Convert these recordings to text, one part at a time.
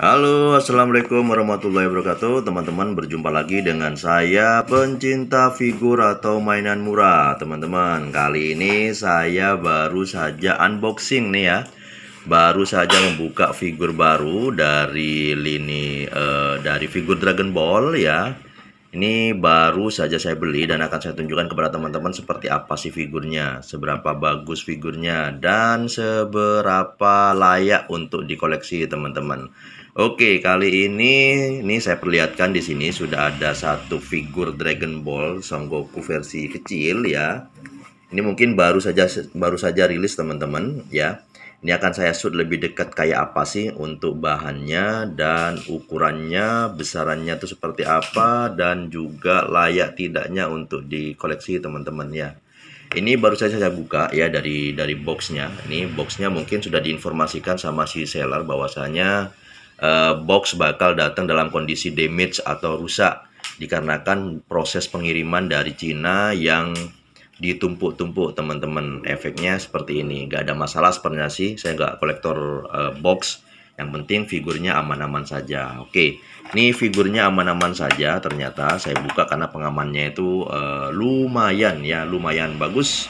Halo, assalamualaikum warahmatullahi wabarakatuh. Teman-teman, berjumpa lagi dengan saya, pencinta figur atau mainan murah. Teman-teman, kali ini saya baru saja unboxing nih ya. Baru saja membuka figur baru dari lini uh, dari figur Dragon Ball ya. Ini baru saja saya beli dan akan saya tunjukkan kepada teman-teman seperti apa sih figurnya, seberapa bagus figurnya, dan seberapa layak untuk dikoleksi teman-teman. Oke, kali ini ini saya perlihatkan di sini sudah ada satu figur Dragon Ball Son Goku versi kecil ya. Ini mungkin baru saja baru saja rilis teman-teman ya. Ini akan saya shoot lebih dekat kayak apa sih untuk bahannya dan ukurannya, besarannya itu seperti apa dan juga layak tidaknya untuk dikoleksi teman-teman ya ini baru saja saya buka ya dari dari boxnya ini boxnya mungkin sudah diinformasikan sama si seller bahwasanya Eh, box bakal datang dalam kondisi damage atau rusak dikarenakan proses pengiriman dari Cina yang ditumpuk-tumpuk teman-teman efeknya seperti ini gak ada masalah sebenarnya sih saya gak kolektor uh, box yang penting figurnya aman-aman saja oke ini figurnya aman-aman saja ternyata saya buka karena pengamannya itu uh, lumayan ya lumayan bagus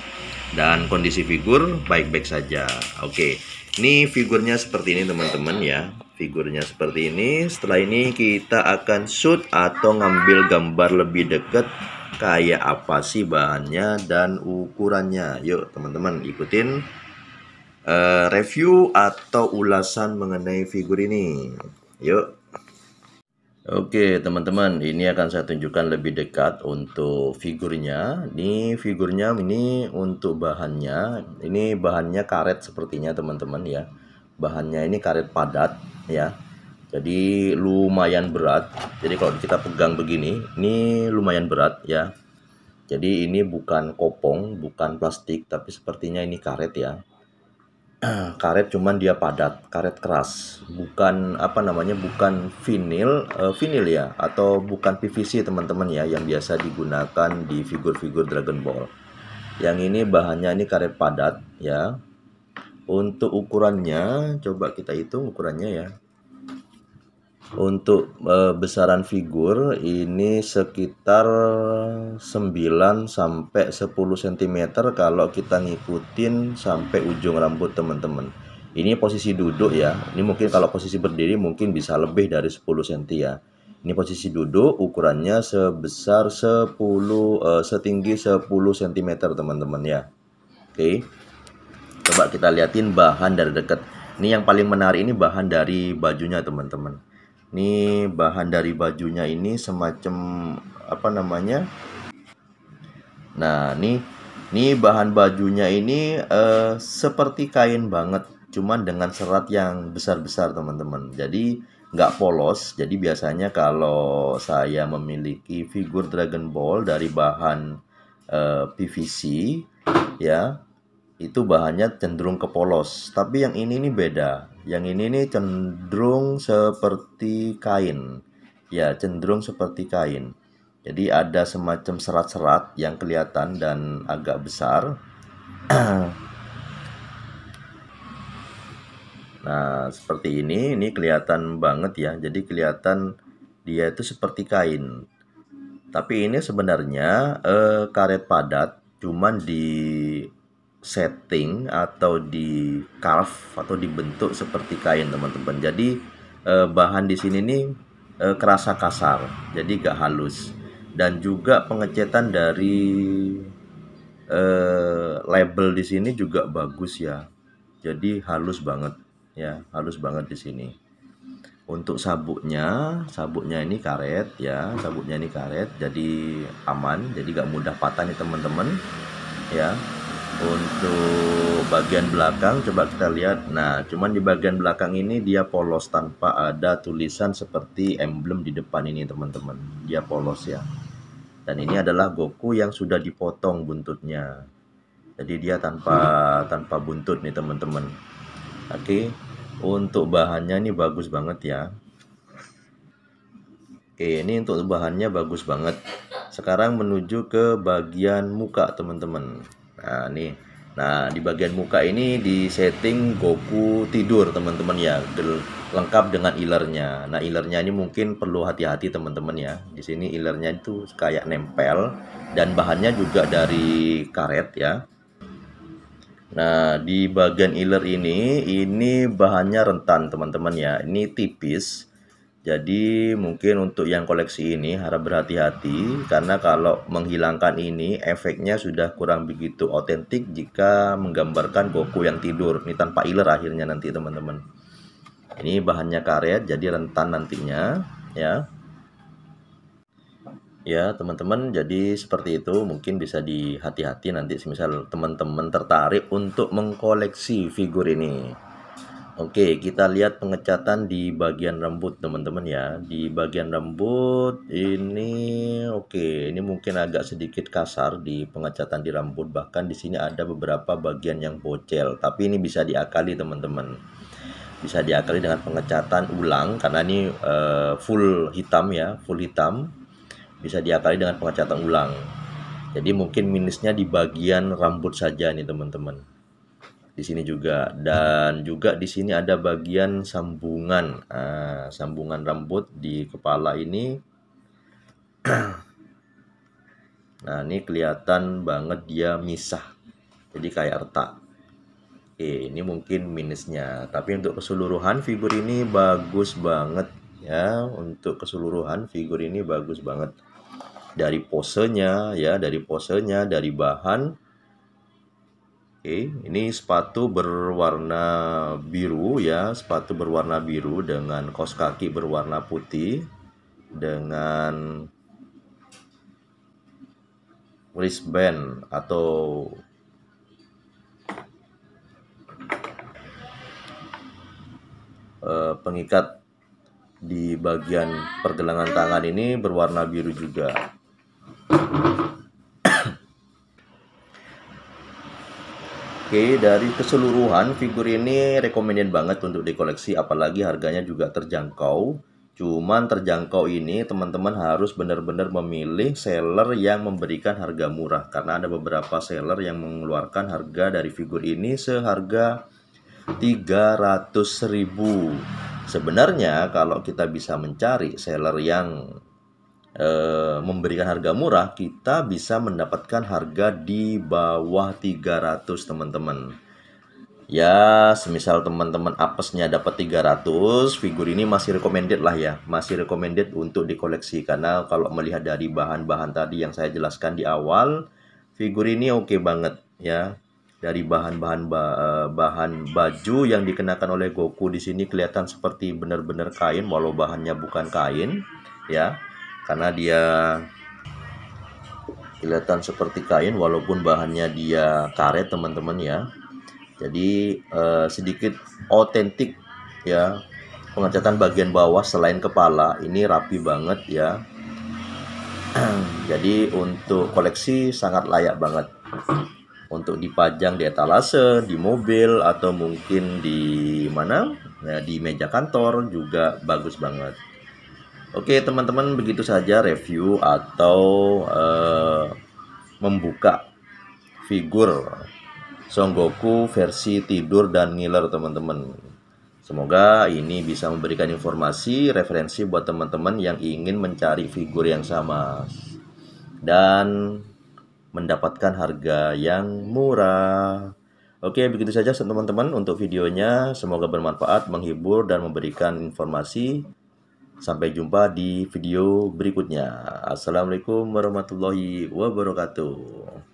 dan kondisi figur baik-baik saja oke ini figurnya seperti ini teman-teman ya figurnya seperti ini setelah ini kita akan shoot atau ngambil gambar lebih dekat kayak apa sih bahannya dan ukurannya yuk teman-teman ikutin uh, review atau ulasan mengenai figur ini yuk Oke teman-teman ini akan saya tunjukkan lebih dekat untuk figurnya ini figurnya ini untuk bahannya ini bahannya karet sepertinya teman-teman ya bahannya ini karet padat ya jadi lumayan berat jadi kalau kita pegang begini ini lumayan berat ya jadi ini bukan kopong bukan plastik tapi sepertinya ini karet ya karet cuman dia padat karet keras bukan apa namanya bukan vinil uh, vinil ya atau bukan PVC teman-teman ya yang biasa digunakan di figur-figur Dragon Ball yang ini bahannya ini karet padat ya untuk ukurannya coba kita hitung ukurannya ya untuk uh, besaran figur ini sekitar 9 sampai 10 cm kalau kita ngikutin sampai ujung rambut teman-teman. Ini posisi duduk ya. Ini mungkin kalau posisi berdiri mungkin bisa lebih dari 10 cm ya. Ini posisi duduk ukurannya sebesar 10 uh, eh, setinggi 10 cm teman-teman ya. Oke. Okay. Coba kita liatin bahan dari dekat. Ini yang paling menarik ini bahan dari bajunya teman-teman ini bahan dari bajunya ini semacam apa namanya nah ini ini bahan bajunya ini eh, seperti kain banget cuman dengan serat yang besar-besar teman-teman jadi nggak polos jadi biasanya kalau saya memiliki figur Dragon Ball dari bahan eh, PVC ya itu bahannya cenderung ke polos tapi yang ini ini beda yang ini nih cenderung seperti kain. Ya, cenderung seperti kain. Jadi ada semacam serat-serat yang kelihatan dan agak besar. nah, seperti ini, ini kelihatan banget ya. Jadi kelihatan dia itu seperti kain. Tapi ini sebenarnya eh, karet padat, cuman di setting atau di carve atau dibentuk seperti kain teman-teman. Jadi eh, bahan di sini nih eh, kerasa kasar, jadi gak halus dan juga pengecetan dari eh, label di sini juga bagus ya. Jadi halus banget ya, halus banget di sini. Untuk sabuknya, sabuknya ini karet ya, sabuknya ini karet, jadi aman, jadi gak mudah patah nih teman-teman ya untuk bagian belakang coba kita lihat nah cuman di bagian belakang ini dia polos tanpa ada tulisan seperti emblem di depan ini teman-teman dia polos ya dan ini adalah Goku yang sudah dipotong buntutnya jadi dia tanpa tanpa buntut nih teman-teman oke okay. untuk bahannya ini bagus banget ya oke okay, ini untuk bahannya bagus banget sekarang menuju ke bagian muka teman-teman Nah, nih. Nah, di bagian muka ini di setting Goku tidur, teman-teman ya. Lengkap dengan ilernya. Nah, ilernya ini mungkin perlu hati-hati teman-teman ya. Di sini ilernya itu kayak nempel dan bahannya juga dari karet ya. Nah, di bagian iler ini ini bahannya rentan, teman-teman ya. Ini tipis jadi mungkin untuk yang koleksi ini harap berhati-hati karena kalau menghilangkan ini efeknya sudah kurang begitu otentik jika menggambarkan Goku yang tidur. Ini tanpa iler akhirnya nanti teman-teman. Ini bahannya karet jadi rentan nantinya ya. Ya teman-teman jadi seperti itu mungkin bisa dihati-hati nanti misal teman-teman tertarik untuk mengkoleksi figur ini. Oke, kita lihat pengecatan di bagian rambut teman-teman ya. Di bagian rambut ini oke, ini mungkin agak sedikit kasar di pengecatan di rambut. Bahkan di sini ada beberapa bagian yang bocel, tapi ini bisa diakali teman-teman. Bisa diakali dengan pengecatan ulang karena ini uh, full hitam ya, full hitam. Bisa diakali dengan pengecatan ulang. Jadi mungkin minusnya di bagian rambut saja nih teman-teman di sini juga dan juga di sini ada bagian sambungan uh, sambungan rambut di kepala ini nah ini kelihatan banget dia misah jadi kayak retak Oke, eh, ini mungkin minusnya tapi untuk keseluruhan figur ini bagus banget ya untuk keseluruhan figur ini bagus banget dari posenya ya dari posenya dari bahan Oke, ini sepatu berwarna biru ya, sepatu berwarna biru dengan kos kaki berwarna putih dengan wristband atau eh, pengikat di bagian pergelangan tangan ini berwarna biru juga. Oke, dari keseluruhan figur ini recommended banget untuk dikoleksi apalagi harganya juga terjangkau. Cuman terjangkau ini teman-teman harus benar-benar memilih seller yang memberikan harga murah karena ada beberapa seller yang mengeluarkan harga dari figur ini seharga 300.000. Sebenarnya kalau kita bisa mencari seller yang e, memberikan harga murah, kita bisa mendapatkan harga di bawah 300, teman-teman. Ya, semisal teman-teman apesnya dapat 300, figur ini masih recommended lah ya, masih recommended untuk dikoleksi karena kalau melihat dari bahan-bahan tadi yang saya jelaskan di awal, figur ini oke okay banget ya. Dari bahan-bahan eh, bahan baju yang dikenakan oleh Goku di sini kelihatan seperti benar-benar kain walau bahannya bukan kain ya karena dia kelihatan seperti kain walaupun bahannya dia karet teman-teman ya jadi eh, sedikit otentik ya pengecatan bagian bawah selain kepala ini rapi banget ya jadi untuk koleksi sangat layak banget untuk dipajang di etalase, di mobil atau mungkin di mana? ya, di meja kantor juga bagus banget. Oke teman-teman begitu saja review atau uh, membuka figur Son Goku versi tidur dan ngiler teman-teman. Semoga ini bisa memberikan informasi referensi buat teman-teman yang ingin mencari figur yang sama dan mendapatkan harga yang murah. Oke, begitu saja teman-teman untuk videonya. Semoga bermanfaat, menghibur dan memberikan informasi. Sampai jumpa di video berikutnya. Assalamualaikum warahmatullahi wabarakatuh.